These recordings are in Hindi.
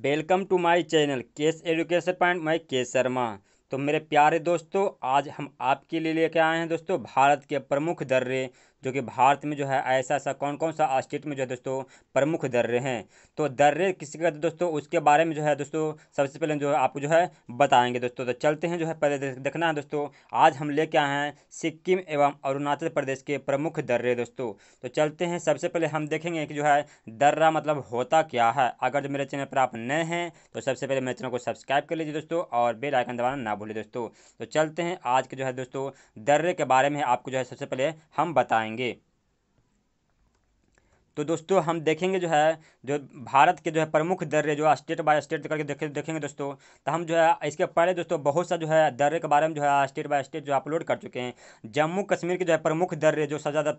welcome to my channel K S education point मैं केस शर्मा तो मेरे प्यारे दोस्तों आज हम आपके लिए लेके आए हैं दोस्तों भारत के प्रमुख दर्रे जो कि भारत में जो है ऐसा ऐसा कौन कौन सा स्टेट में जो है दोस्तों प्रमुख दर्रे हैं तो दर्रे किसी दोस्तों उसके बारे में जो है दोस्तों सबसे पहले जो है आपको जो है बताएंगे दोस्तों तो चलते हैं जो है पहले देखना है दोस्तों आज हम लेके आए हैं सिक्किम एवं अरुणाचल प्रदेश के प्रमुख दर्रे दोस्तों तो चलते हैं सबसे पहले हम देखेंगे कि जो है दर्रा मतलब होता क्या है अगर जो मेरे चैनल पर आप नए हैं तो सबसे पहले मेरे चैनल को सब्सक्राइब कर लीजिए दोस्तों और बेल आइकन दबाना ना भूलें दोस्तों तो चलते हैं आज के जो है दोस्तों दर्रे के बारे में आपको जो है सबसे पहले हम बताएंगे जाएंगे तो दोस्तों हम देखेंगे जो है जो भारत के जो है प्रमुख दर्रे जो स्टेट बाय स्टेट करके देखे देखेंगे दोस्तों तो हम जो है इसके पहले दोस्तों बहुत सा जो है दर्रे के बारे में जो है स्टेट बाय स्टेट जो अपलोड कर चुके हैं जम्मू कश्मीर के जो है प्रमुख दर्रे जो सजादा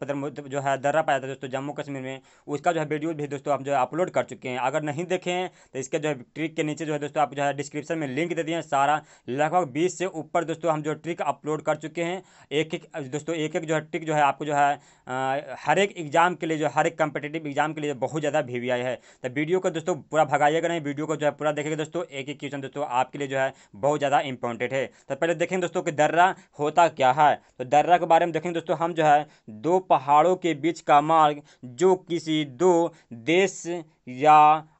जो है दर्रा पाया था दोस्तों जम्मू कश्मीर में उसका जो है वीडियो भी दोस्तों हम जो है अपलोड कर चुके हैं अगर नहीं देखें तो इसके जो है ट्रिक के नीचे जो है दोस्तों आप जो है डिस्क्रिप्शन में लिंक दे दिए सारा लगभग बीस से ऊपर दोस्तों हम जो ट्रिक अपलोड कर चुके हैं एक एक दोस्तों एक एक जो है ट्रिक जो है आपको जो है हर एक एग्जाम के लिए जो हर एक कॉम्पिटेटिव एग्जाम के लिए बहुत ज़्यादा भी है तो वीडियो को दोस्तों पूरा भगाइएगा नहीं वीडियो को जो है पूरा देखेंगे दोस्तों एक एक क्वेश्चन दोस्तों आपके लिए जो है बहुत ज़्यादा इंपॉर्टेंट है तो पहले देखेंगे दोस्तों कि दर्रा होता क्या है तो दर्रा के बारे में देखेंगे दोस्तों हम जो है दो पहाड़ों के बीच का मार्ग जो किसी दो देश या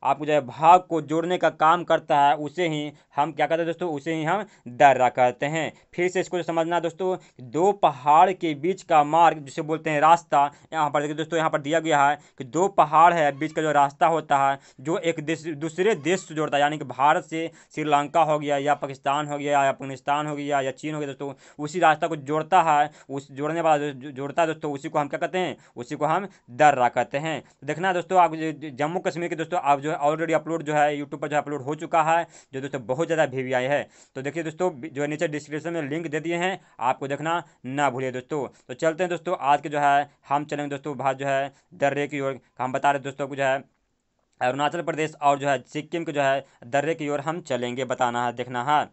आपको जो है भाग को जोड़ने का काम करता है उसे ही हम क्या कहते हैं दोस्तों उसे ही हम दर्रा कहते हैं फिर से इसको समझना दोस्तों दो पहाड़ के बीच का मार्ग जिसे बोलते हैं रास्ता यहाँ पर देखिए दोस्तों यहाँ पर दिया गया है कि दो पहाड़ है बीच का जो रास्ता होता है जो एक देश दूसरे देश से जोड़ता है यानी कि भारत से श्रीलंका हो गया या पाकिस्तान हो गया या अफगानिस्तान हो गया या चीन हो गया दोस्तों उसी रास्ता को जोड़ता है उस जोड़ने वाला जोड़ता है दोस्तों उसी को हम क्या कहते हैं उसी को हम दर्रा कहते हैं तो देखना दोस्तों आप जम्मू कश्मीर के दोस्तों आप जो है ऑलरेडी अपलोड जो है यूट्यूब पर जो अपलोड हो चुका है जो दोस्तों बहुत ज़्यादा भी आई है तो देखिए दोस्तों जो है नीचे डिस्क्रिप्शन में लिंक दे दिए हैं आपको देखना ना भूलिए दोस्तों तो चलते हैं दोस्तों आज के जो है हम चलेंगे दोस्तों भारत जो है दर्रे की ओर हम बता रहे दोस्तों को जो है अरुणाचल प्रदेश और जो है सिक्किम के जो है दर्रे की ओर हम चलेंगे बताना है देखना है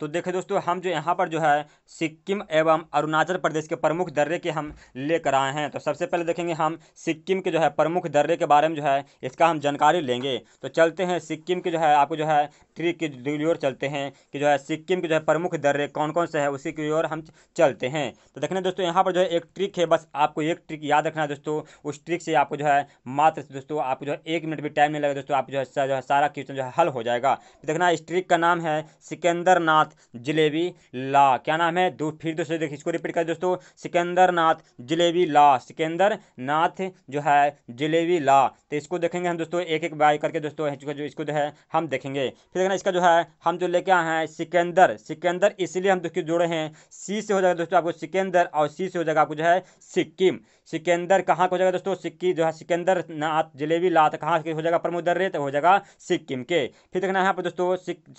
तो देखें दोस्तों हम जो यहाँ पर जो है सिक्किम एवं अरुणाचल प्रदेश के प्रमुख दर्रे के हम लेकर आए हैं तो सबसे पहले देखेंगे हम सिक्किम के जो है प्रमुख दर्रे के बारे में जो है इसका हम जानकारी लेंगे तो चलते हैं सिक्किम के जो है आपको जो है ट्री की ओर चलते हैं कि जो है सिक्किम के जो है प्रमुख दर्रे कौन कौन से है उसी की ओर हम चलते हैं तो देखना दोस्तों यहाँ पर जो है एक ट्रिक है बस आपको एक ट्रिक याद रखना है दोस्तों उस ट्रिक से आपको जो है मात्र दोस्तों आपको जो है एक मिनट भी टाइम नहीं लगेगा दोस्तों आपको जो है सारा क्वेश्चन जो है हल हो जाएगा देखना इस ट्रिक का नाम है सिकंदर नाथ सिकंदरनाथ जलेबी ला क्या नाम है दो फिर दोस्तों देखिए इसको रिपीट कर दोस्तों सिकंदरनाथ जलेबी ला सिकंदर नाथ जो है जलेबी ला तो इसको देखेंगे हम दोस्तों एक एक बाय करके दोस्तों जो इसको जो है हम देखेंगे फिर देखना इसका जो है हम जो लेके आए हैं सिकंदर सिकंदर इसलिए हम दोस्तों जोड़े हैं सी से हो जाएगा दोस्तों आपको सिकंदर और सी से हो जाएगा आपको जो है सिक्किम सिकंदर कहाँ हो जाएगा दोस्तों सिक्की जो है सिकंदर नाथ जलेबी ला तो कहाँ हो जाएगा प्रमोदर रे तो हो जाएगा सिक्किम के फिर देखना है यहाँ पर दोस्तों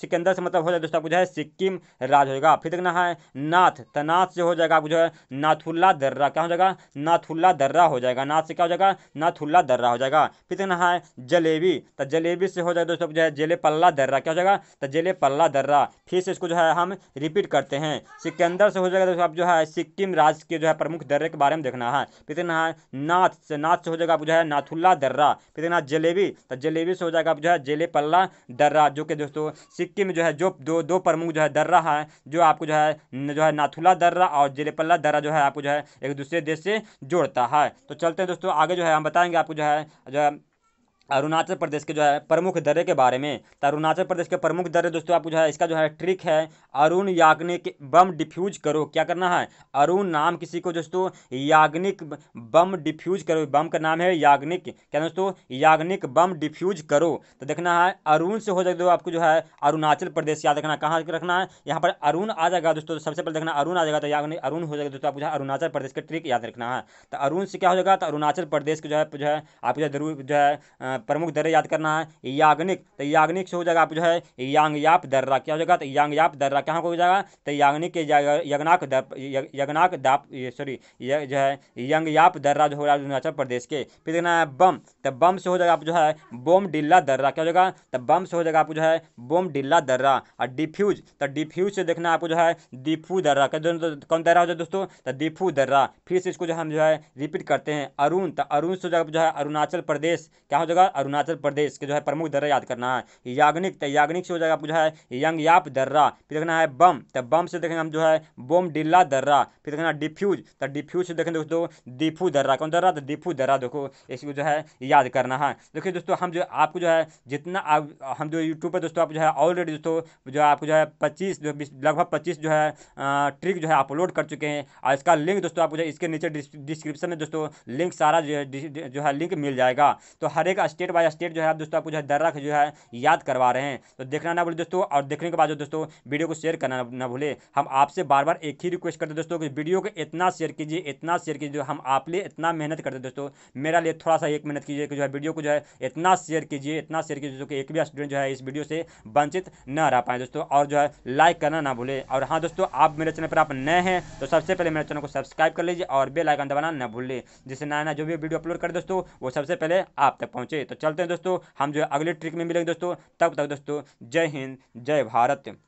सिकंदर से मतलब हो जाएगा दोस्तों आपको जो है सिक्किम सिक्किम राज होगा फिर देखना है नाथ तो नाथ से हो जाएगा आपको जो है नाथुल्ला दर्रा क्या हो जाएगा नाथुल्ला दर्रा हो जाएगा नाथ से क्या हो जाएगा नाथुल्ला दर्रा हो जाएगा फिर देखना है जलेबी तो जलेबी से हो जाएगा दोस्तों जो है जेले पल्ला दर्रा क्या हो जाएगा तो जेले पल्ला दर्रा फिर से इसको जो है हम रिपीट करते हैं सिकंदर से हो जाएगा दोस्तों आप जो है सिक्किम राज के जो है प्रमुख दर्रे के बारे में देखना है फिर देखना है नाथ से नाथ से हो जाएगा जो है नाथुल्ला दर्रा फिर देखना जलेबी तो जलेबी से हो जाएगा आप जो है जेले पल्ला दर्रा जो कि दोस्तों सिक्किम जो है जो दो दो प्रमुख जो है है दर्रा है जो आपको जो है जो है नाथुला दर्रा और जेलेपल्ला दर्रा जो है आपको जो है एक दूसरे देश से जोड़ता है तो चलते हैं दोस्तों आगे जो है हम बताएंगे आपको जो है जो है अरुणाचल प्रदेश के जो है प्रमुख दर्रे के बारे में तो अरुणाचल प्रदेश के प्रमुख दर्रे दोस्तों आपको जो है इसका जो है ट्रिक है अरुण याग्निक बम डिफ्यूज करो क्या करना है अरुण नाम किसी को दोस्तों याग्निक बम डिफ्यूज करो बम का नाम है याग्निक क्या दोस्तों याग्निक बम डिफ्यूज करो तो देखना है अरुण से हो जाएगा आपको जो है अरुणाचल प्रदेश याद रखना कहाँ रखना है यहाँ पर अरुण आ जाएगा दोस्तों तो सबसे पहले देखना अरुण आ जाएगा तो याग्निक अरुण हो जाएगा दोस्तों आपको जो है अरुणाचल प्रदेश का ट्रिक याद रखना है तो अरुण से क्या हो जाएगा तो अरुणाचल प्रदेश के जो है जो है आपको जो है जो है प्रमुख दर्रे याद करना है याग्निक तो याग्निक से हो जाएगा आप जो है यांगयाप दर्रा क्या हो जाएगा तो यांगयाप दर्रा कहाँ को हो जाएगा तो याग्निक के यज्ञाक यज्ञाक दाप सॉरी जो है यंगयाप दर्रा जो हो रहा है अरुणाचल प्रदेश के फिर देखना है बम तो बम से हो जाएगा आप जो है बोम डिल्ला दर्रा क्या हो जाएगा तो बम से हो जाएगा आप जो है बोम डिल्ला दर्रा और डिफ्यूज तो डिफ्यूज से देखना आपको जो है दीफू दर्रा क्या कौन दर्रा हो जाए दोस्तों तो दीफू दर्रा फिर से इसको जो हम जो है रिपीट करते हैं अरुण तो अरुण से हो जाएगा जो है अरुणाचल प्रदेश क्या हो जाएगा अरुणाचल प्रदेश के जो है प्रमुख दर्रा याद करना है याग्निक तो याग्निक से हो जाएगा आपको जो है यंग याप दर्रा फिर देखना है बम तो बम से देखेंगे हम जो है बोम डिल्ला दर्रा फिर देखना डिफ्यूज तो डिफ्यूज से देखें दोस्तों दीफू दर्रा कौन दर्रा तो दीफू दर्रा देखो इसको जो है याद करना है देखिए दोस्तों हम जो आपको जो है जितना हम जो यूट्यूब पर दोस्तों आप जो है ऑलरेडी दोस्तों जो आपको जो है पच्चीस जो लगभग पच्चीस जो है ट्रिक जो है अपलोड कर चुके हैं और इसका लिंक दोस्तों आपको जो है इसके नीचे डिस्क्रिप्शन में दोस्तों लिंक सारा जो है जो है लिंक मिल जाएगा तो हर एक स्टेट बाय स्टेट जो है आप दोस्तों आपको जो है दर्रा जो है याद करवा रहे हैं तो देखना ना भूलें दोस्तों और देखने के बाद जो दोस्तों वीडियो को शेयर करना ना भूले हम आपसे बार बार एक ही रिक्वेस्ट करते दोस्तों कि वीडियो को इतना शेयर कीजिए इतना शेयर कीजिए हम आप लिए इतना मेहनत करते दोस्तों मेरा लिए थोड़ा सा एक मेहनत कीजिए कि जो है वीडियो को जो है इतना शेयर कीजिए इतना शेयर कीजिए कि एक भी स्टूडेंट जो है इस वीडियो से वंचित न रह पाए दोस्तों और जो है लाइक करना ना भूलें और हाँ दोस्तों आप मेरे चैनल पर आप नए हैं तो सबसे पहले मेरे चैनल को सब्सक्राइब कर लीजिए और बेल आइकन दबाना ना भूलें जिससे नया नया जो भी वीडियो अपलोड करें दोस्तों वो सबसे पहले आप तक पहुँचे तो चलते हैं दोस्तों हम जो अगले ट्रिक में मिलेंगे दोस्तों तब तक दोस्तों जय हिंद जय भारत